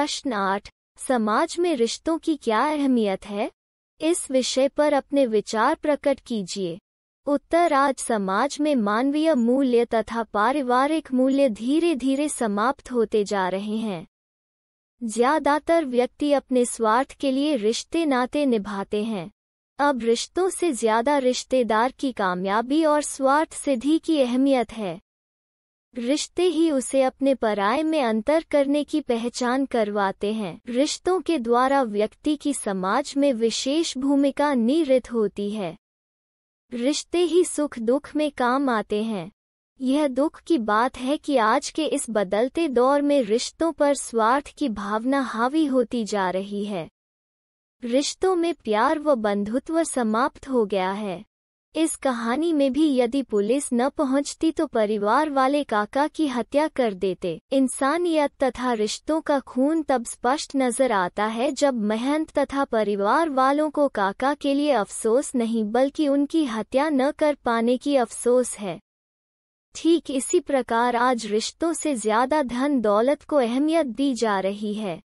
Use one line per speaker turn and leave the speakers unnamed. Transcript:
प्रश्न आठ समाज में रिश्तों की क्या अहमियत है इस विषय पर अपने विचार प्रकट कीजिए उत्तर आज समाज में मानवीय मूल्य तथा पारिवारिक मूल्य धीरे धीरे समाप्त होते जा रहे हैं ज्यादातर व्यक्ति अपने स्वार्थ के लिए रिश्ते नाते निभाते हैं अब रिश्तों से ज्यादा रिश्तेदार की कामयाबी और स्वार्थ सिद्धि की अहमियत है रिश्ते ही उसे अपने पराये में अंतर करने की पहचान करवाते हैं रिश्तों के द्वारा व्यक्ति की समाज में विशेष भूमिका निहित होती है रिश्ते ही सुख दुख में काम आते हैं यह दुख की बात है कि आज के इस बदलते दौर में रिश्तों पर स्वार्थ की भावना हावी होती जा रही है रिश्तों में प्यार व बंधुत्व समाप्त हो गया है इस कहानी में भी यदि पुलिस न पहुंचती तो परिवार वाले काका की हत्या कर देते इंसानियत तथा रिश्तों का खून तब स्पष्ट नजर आता है जब महंत तथा परिवार वालों को काका के लिए अफसोस नहीं बल्कि उनकी हत्या न कर पाने की अफसोस है ठीक इसी प्रकार आज रिश्तों से ज्यादा धन दौलत को अहमियत दी जा रही है